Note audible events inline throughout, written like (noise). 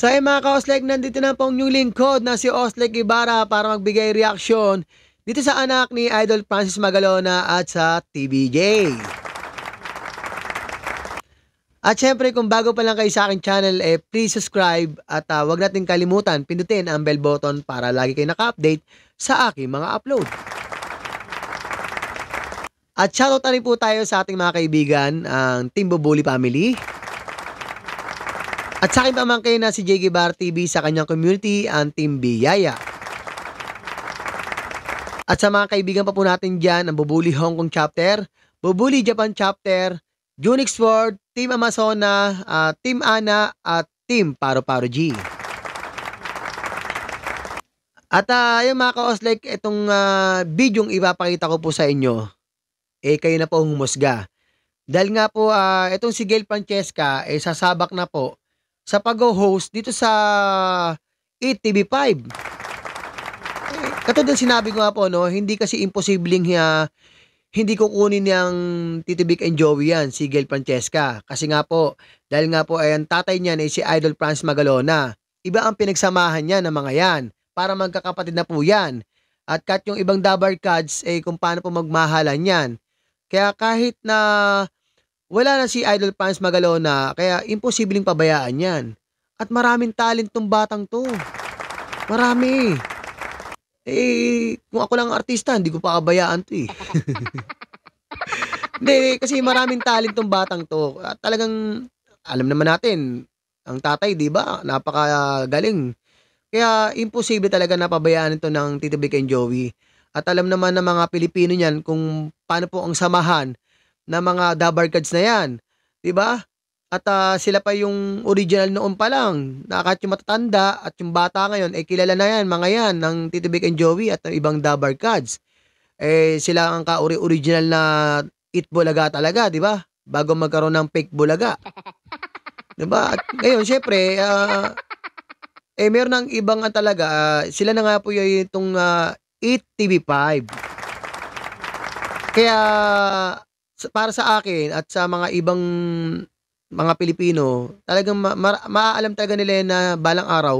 So ay mga ka-Oslek, nandito na po ang inyong lingkod na si Oslek Ibarra para magbigay reaksyon dito sa anak ni Idol Francis Magalona at sa TBJ. At syempre kung bago pa lang kayo sa akin channel, eh, please subscribe at uh, ah, wag natin kalimutan pindutin ang bell button para lagi kayo naka-update sa aking mga upload. At shoutout na rin po tayo sa ating mga kaibigan, ang Team Bubuli Family. At sa akin pamangkin na si JG Bar TV sa kanyang community ang Team Biyaya. At sa mga kaibigan pa po natin dyan, ang Bubuli Hong Kong Chapter, Bubuli Japan Chapter, Junix World, Team Amazona, uh, Team Ana, at Team Paro Paro G. At uh, mga ka like itong uh, video yung ipapakita ko po sa inyo, eh kayo na po humusga. Dahil nga po, uh, itong si Gail Francesca, eh sasabak na po sa pag-host dito sa ETV5. Eh, katulad sinabi ko nga po, no, hindi kasi imposibleng uh, hindi ko kunin niyang Titibik and Joey yan, si Gail Francesca. Kasi nga po, dahil nga po ay ang tatay niya ay si Idol Franz Magalona. Iba ang pinagsamahan niya ng mga yan para magkakapatid na po yan. At kahit yung ibang Dabar Cards, eh kung paano po magmahalan yan. Kaya kahit na wala na si Idol Fans Magalona kaya imposibleng pabayaan yan. At maraming talent tong batang to. Marami eh. kung ako lang artista, hindi ko pakabayaan to eh. (laughs) Hindi, kasi maraming talent tong batang to. At talagang, alam naman natin, ang tatay, di ba? Napakagaling. Kaya imposible talaga na pabayaan ito ng Tito Vic and Joey. At alam naman ng mga Pilipino niyan kung paano po ang samahan na mga dabarkads na yan. ba? Diba? At uh, sila pa yung original noon pa lang. Nakat yung matatanda at yung bata ngayon, eh kilala na yan, mga yan, ng Tito Vic and Joey at ng ibang dabarkads. Eh sila ang ka-original na itbulaga talaga, di ba? Bago magkaroon ng fake bulaga. (laughs) Di ba? At ngayon, syempre, uh, eh meron ng ibang uh, talaga, uh, sila na nga po yung itong uh, 8TV5. Kaya para sa akin at sa mga ibang mga Pilipino, talagang ma- ma- maaalam talaga nila na balang araw,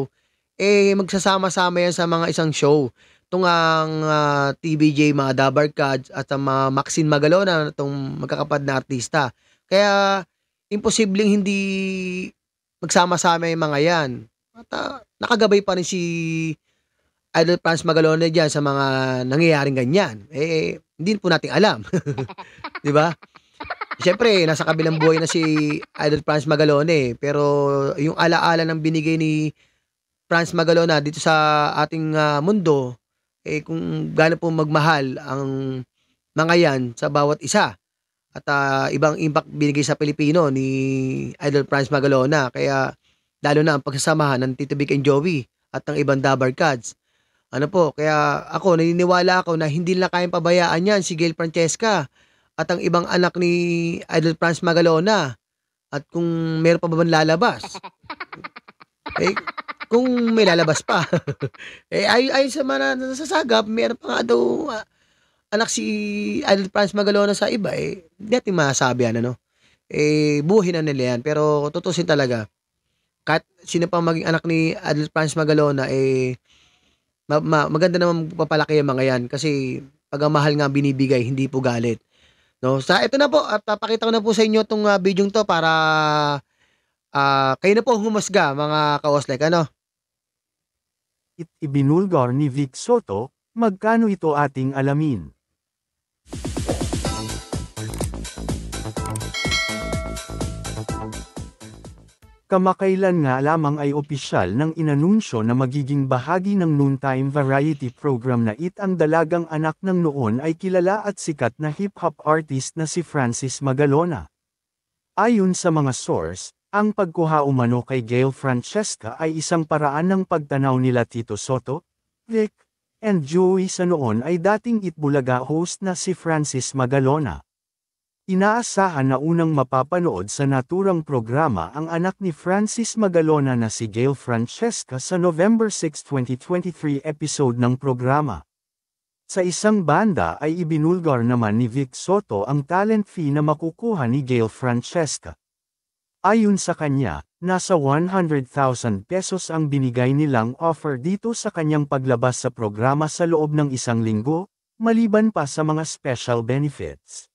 eh magsasama-sama yan sa mga isang show. Itong ang uh, TBJ, mga Dabarkad at ang mga Maxine Magalona, itong magkakapad na artista. Kaya imposibleng hindi magsama-sama yung mga yan. At uh, nakagabay pa rin si Idol Franz Magalona dyan sa mga nangyayaring ganyan. Eh, hindi po natin alam. (laughs) 'Di ba? Siyempre, nasa kabilang buhay na si Idol Franz Magalone. Eh. Pero yung alaala ng binigay ni Franz Magalona dito sa ating uh, mundo, eh kung gaano po magmahal ang mga yan sa bawat isa. At uh, ibang impact binigay sa Pilipino ni Idol Franz Magalona. Kaya lalo na ang pagsasamahan ng Tito Big and Joey at ng ibang Dabar Cards ano po, kaya ako, naniniwala ako na hindi na kayang pabayaan yan si Gail Francesca at ang ibang anak ni Idol Franz Magalona. At kung meron pa ba man lalabas? (laughs) eh, kung may lalabas pa. (laughs) eh, ay, ay sa mga nasasagap, meron pa nga daw uh, anak si Idol Franz Magalona sa iba. Eh, hindi natin masabi yan, ano? Eh, buhin na nila yan. Pero tutusin talaga. Kahit sino pang maging anak ni Adel Franz Magalona, eh, ma- ma- maganda naman papalaki yung mga yan kasi pag ang mahal nga binibigay, hindi po galit. No? Sa ito na po, at papakita ko na po sa inyo tong uh, ah, video to para uh, kayo na po humusga mga kaoslek. Ano? It ibinulgar ni Vic Soto, magkano ito ating alamin. Kamakailan nga lamang ay opisyal ng inanunsyo na magiging bahagi ng noontime variety program na It ang dalagang anak ng noon ay kilala at sikat na hip-hop artist na si Francis Magalona. Ayon sa mga source, ang pagkuha umano kay Gail Francesca ay isang paraan ng pagtanaw nila Tito Soto, Vic, and Joey sa noon ay dating Itbulaga host na si Francis Magalona. Inaasahan na unang mapapanood sa naturang programa ang anak ni Francis Magalona na si Gail Francesca sa November 6, 2023 episode ng programa. Sa isang banda ay ibinulgar naman ni Vic Soto ang talent fee na makukuha ni Gail Francesca. Ayon sa kanya, nasa 100,000 pesos ang binigay nilang offer dito sa kanyang paglabas sa programa sa loob ng isang linggo, maliban pa sa mga special benefits.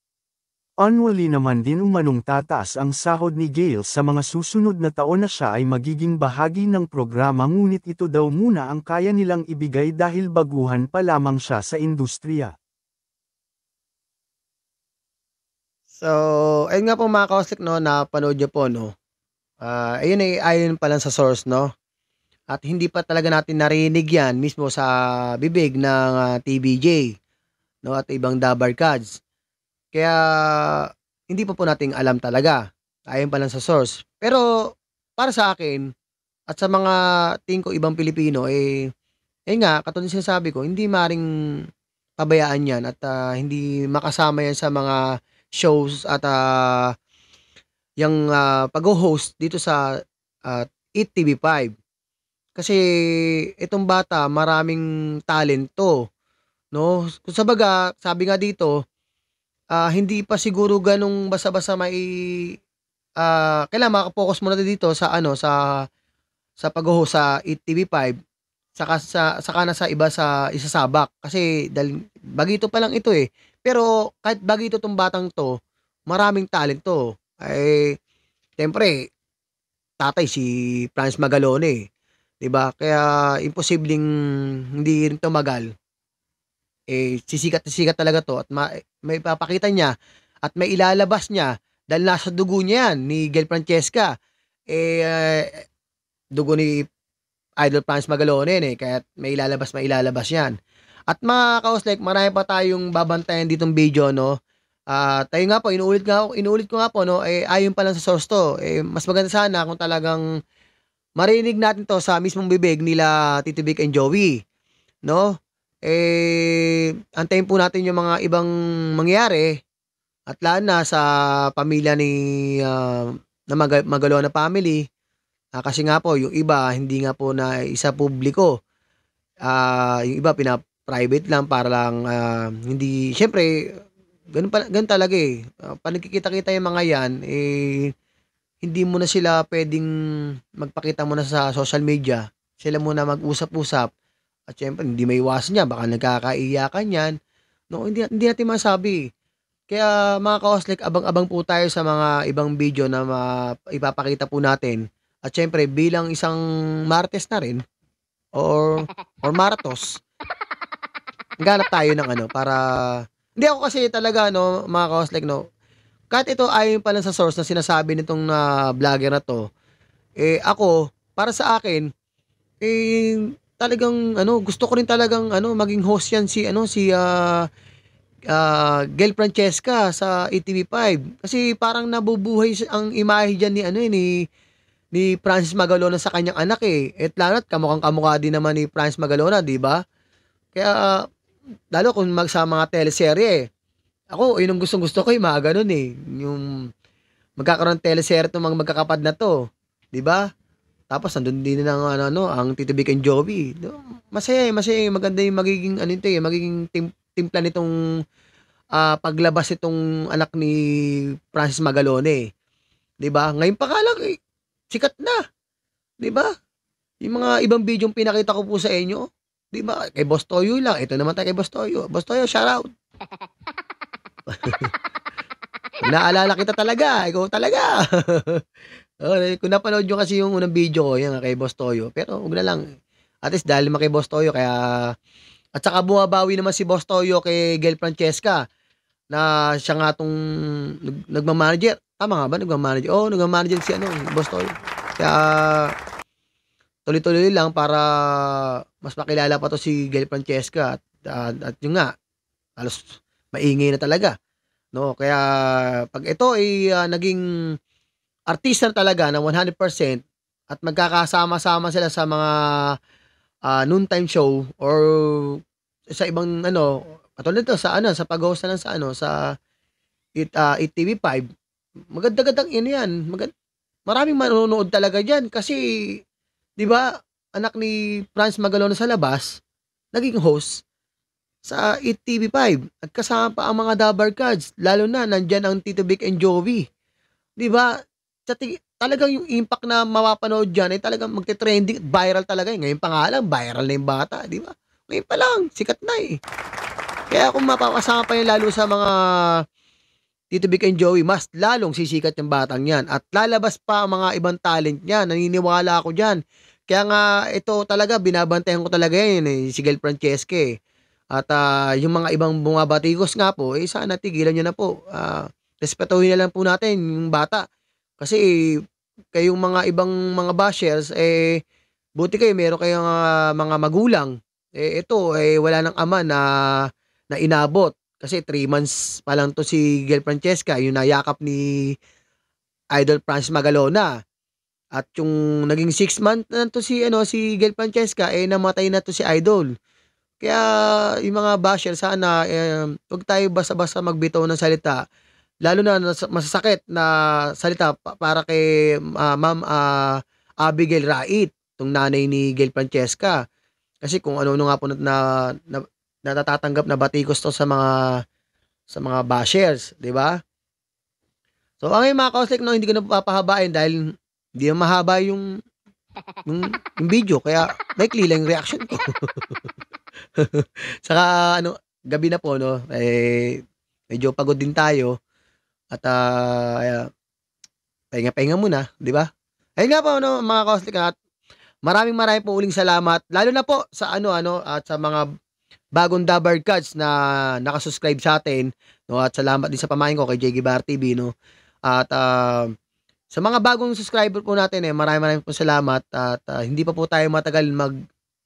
Annually naman din umanong tataas ang sahod ni Gail sa mga susunod na taon na siya ay magiging bahagi ng programa ngunit ito daw muna ang kaya nilang ibigay dahil baguhan pa lamang siya sa industriya. So, ayun nga po mga kauslik no, napanood nyo po no. Uh, ayun ay eh, ayon pa lang sa source no. At hindi pa talaga natin narinig yan mismo sa bibig ng uh, ah, TBJ no, at ibang Dabar Cards. Kaya, hindi pa po nating alam talaga. Ayon pa lang sa source. Pero, para sa akin, at sa mga tingin ibang Pilipino, eh, eh nga, katulad sinasabi ko, hindi maring pabayaan yan at uh, hindi makasama yan sa mga shows at uh, yung uh, ah, pag-host dito sa at uh, ETV5. Kasi itong bata, maraming talento. No? Kung baga, sabi nga dito, uh, hindi pa siguro ganong basa-basa may uh, ah, kailangan makapokus muna dito sa ano sa sa pagho sa ETV5 saka sa saka na sa iba sa isasabak kasi dahil bagito pa lang ito eh pero kahit bagito tong batang to maraming talento ay eh, syempre tatay si Franz Magalone 'di ba kaya imposibleng hindi rin tumagal eh, sisikat sisikat talaga to at ma- may papakita niya at may ilalabas niya dahil nasa dugo niya yan ni Gel Francesca. Eh, eh, dugo ni Idol Franz Magalone eh, kaya may ilalabas, may ilalabas yan. At mga like marami pa tayong babantayan ditong video, no? ah uh, tayo nga po, inuulit, nga, ako inuulit ko nga po, no? Eh, ayun pa lang sa source to, eh, mas maganda sana kung talagang marinig natin to sa mismong bibig nila Tito and Joey, no? eh, antayin po natin yung mga ibang mangyayari at laan na sa pamilya ni uh, na mag- magalawa na family uh, kasi nga po yung iba hindi nga po na isa publiko uh, yung iba pina private lang para lang uh, hindi syempre ganun, pa, ganun talaga eh uh, pag nagkikita-kita yung mga yan eh hindi mo na sila pwedeng magpakita mo na sa social media sila muna mag-usap-usap at syempre, hindi may iwasan niya. Baka nagkakaiyakan yan. No, hindi, hindi natin masabi. Kaya mga ka-Oslek, abang-abang po tayo sa mga ibang video na ma- ipapakita po natin. At syempre, bilang isang Martes na rin, or, or Martos, ganap (laughs) tayo ng ano, para, hindi ako kasi talaga, no, mga ka-Oslek, no, kahit ito ayon pa lang sa source na sinasabi nitong na uh, vlogger na to, eh ako, para sa akin, eh, talagang ano, gusto ko rin talagang ano maging host yan si ano si uh, ah, uh, ah, Gail Francesca sa ATV5 kasi parang nabubuhay ang imahe diyan ni ano eh, ni ni Francis Magalona sa kanyang anak eh. At lanat kamukhang kamukha din naman ni Francis Magalona, 'di ba? Kaya uh, lalo kung mag sa mga teleserye eh. Ako, yun ang gustong-gusto ko, yung mga ganun eh. Yung magkakaroon ng teleserye ng mga magkakapad na to. 'Di ba? Tapos nandun din na ano, ano ang Tito kay and Masaya eh, masaya eh. Maganda yung magiging ano ito eh, magiging tim timpla nitong uh, paglabas itong anak ni Francis Magalone. Eh. 'Di ba? Ngayon pa kalang eh, sikat na. 'Di ba? Yung mga ibang video pinakita ko po sa inyo, 'di ba? Kay Boss Toyo lang. Ito naman tayo kay Boss Toyo. Boss Toyo, shout out. (laughs) Naalala kita talaga. Ikaw talaga. (laughs) Oh, kung napanood nyo kasi yung unang video ko, yan kay Boss Toyo. Pero wag na lang. At least dahil naman kay Boss Toyo, kaya... At saka bumabawi naman si Boss Toyo kay Gail Francesca na siya nga tong nagma-manager. Tama nga ba? Nagma-manager. Oo, oh, nagma-manager si ano, Boss Toyo. Kaya tuloy-tuloy lang para mas makilala pa to si Gail Francesca at, at, at yun nga, halos maingay na talaga. No, kaya pag ito ay uh, naging artista talaga na 100% at magkakasama-sama sila sa mga uh, noontime show or sa ibang ano katulad nito sa ano sa pag-host na lang sa ano sa it, uh, ah, ITV5 maganda-gandang ano yan maganda maraming manonood talaga diyan kasi 'di ba anak ni Franz Magalona sa labas naging host sa ITV5 nagkasama pa ang mga Dabar Cards lalo na nandiyan ang Tito Vic and Joey 'di ba talagang yung impact na mapapanood dyan ay talagang magte-trending, viral talaga yun. Eh. Ngayon pa nga lang, viral na yung bata, di ba? Ngayon pa lang, sikat na eh. Kaya kung mapapasama pa yun lalo sa mga Tito Vic and Joey, mas lalong sisikat yung batang yan. At lalabas pa ang mga ibang talent niya. Naniniwala ako dyan. Kaya nga, ito talaga, binabantayan ko talaga yan, eh, si Gel Francesque. Eh. At uh, yung mga ibang bumabatikos nga po, eh, sana tigilan nyo na po. Uh, respetuhin na lang po natin yung bata. Kasi kayong mga ibang mga bashers, eh, buti kayo, meron kayong uh, mga magulang. Eh, ito, eh, wala nang ama na, na inabot. Kasi 3 months pa lang to si Gel Francesca, yung nayakap ni Idol Franz Magalona. At yung naging 6 month na to si, ano, si Gel Francesca, eh, namatay na to si Idol. Kaya yung mga basher sana eh, huwag tayo basta-basta magbitaw ng salita lalo na masasakit na salita para kay uh, Ma'am uh, Abigail Rait, tong nanay ni Gail Francesca. Kasi kung ano-ano nga po na, na, na natatatanggap na batikos to sa mga sa mga bashers, 'di ba? So, ang mga kauslik, no, hindi ko na papahabain dahil hindi mahaba yung, yung, yung video. Kaya, maikli lang yung reaction ko. (laughs) Saka, ano, gabi na po, no, eh, medyo pagod din tayo. At uh, pahinga-pahinga muna, di ba? Ayun nga po, no, mga kauslik, at maraming maraming po uling salamat, lalo na po sa ano, ano, at sa mga bagong Dabar Cuts na nakasubscribe sa atin, no, at salamat din sa pamayin ko kay JG Bar TV, no, at uh, sa mga bagong subscriber po natin, eh, maraming maraming po salamat, at uh, hindi pa po tayo matagal mag,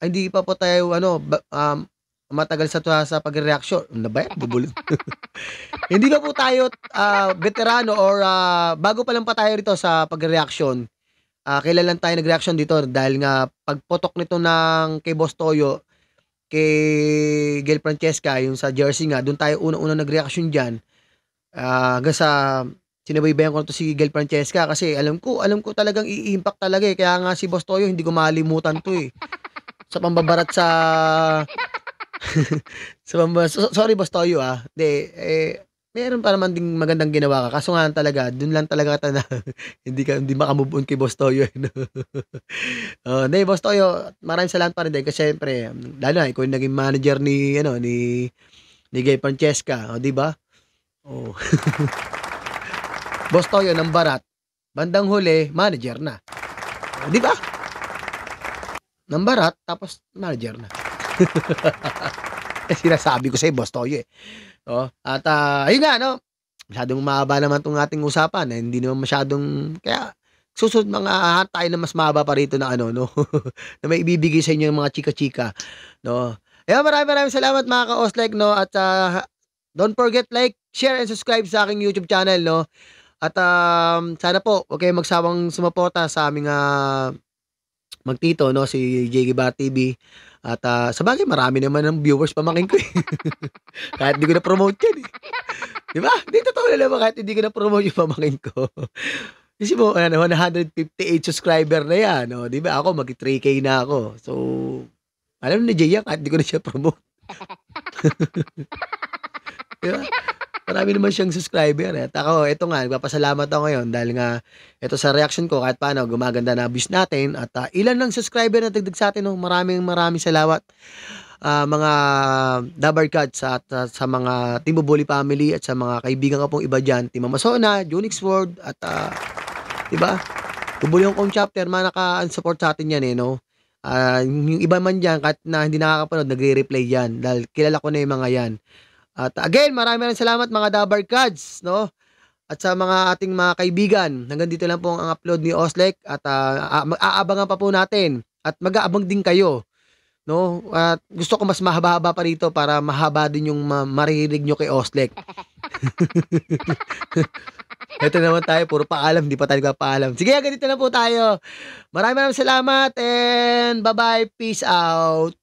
ay, hindi pa po tayo, ano, um, matagal sa tuwa sa pagreaksyon. Ano ba yan? Bubulog. (laughs) Hindi pa po tayo uh, veterano or uh, bago pa lang pa tayo rito sa pagreaksyon. Uh, kailan lang tayo nagreaksyon dito dahil nga pagpotok nito ng kay Boss Toyo, kay Gail Francesca, yung sa jersey nga, doon tayo una-una nagreaksyon diyan. Uh, hanggang sa sinabaybayan ko na to si Gail Francesca kasi alam ko, alam ko talagang i-impact talaga eh. Kaya nga si Boss Toyo hindi ko malimutan to eh. Sa pambabarat sa (laughs) Um, so, sorry boss Toyo ah. Hindi, eh, meron pa naman ding magandang ginawa ka. Kaso nga talaga, dun lang talaga ka na (laughs) hindi ka hindi makamove on kay Boss Toyo. Eh, (laughs) oh, uh, Boss Toyo, maraming salamat pa rin din kasi syempre, lalo na ikaw yung naging manager ni ano ni ni Gay Francesca, oh, di ba? Oh. Boss Toyo ng Barat, bandang huli, manager na. Oh, di ba? Ng Barat, tapos manager na. Eh, sinasabi ko sa'yo, boss Toyo eh. Oh, at uh, ayun nga, no? Masyadong mahaba naman itong ating usapan. Eh. Hindi naman masyadong, kaya susunod mga uh, tayo na mas mahaba pa rito na ano, no? (laughs) na may ibibigay sa inyo ng mga chika-chika, no? Ayun, maraming maraming salamat mga ka-oslike, no? At uh, don't forget like, share, and subscribe sa aking YouTube channel, no? At um, sana po, okay, magsawang sumaporta sa aming uh, magtito no si JG Bar TV at uh, sa bagay marami naman ng viewers pamakin ko eh. (laughs) kahit hindi ko na promote yan eh. 'Di ba? Hindi totoo na naman kahit hindi ko (laughs) na promote yung pamangkin ko. Kasi mo ano 158 subscriber na yan, no? 'di ba? Ako mag 3k na ako. So alam ni Jay yan, kahit hindi ko na siya promote. (laughs) diba? Marami naman siyang subscriber. Eh. At ako, ito nga, nagpapasalamat ako ngayon dahil nga ito sa reaction ko kahit paano gumaganda na views natin at uh, ilan lang subscriber na dagdag sa atin. No? Oh, maraming maraming salamat uh, ah, mga Dabar Cats at uh, sa mga Team Family at sa mga kaibigan ko pong iba dyan. Timamasona, Amasona, Junix World at uh, diba? Tubuli Hong Kong chapter, naka support sa atin yan eh, no? Uh, yung iba man dyan, kahit na hindi nakakapanood, nagre-replay yan. Dahil kilala ko na yung mga yan. At again, maraming maraming salamat mga Dabar Cards, no? At sa mga ating mga kaibigan, hanggang dito lang po ang upload ni Oslek at ah, ah, mag aabangan pa po natin at mag-aabang din kayo. No? At gusto ko mas mahaba-haba pa rito para mahaba din yung ma- maririnig nyo kay Oslek. (laughs) Ito naman tayo, puro paalam, hindi pa tayo paalam. Sige, dito na po tayo. Maraming maraming salamat and bye-bye, peace out.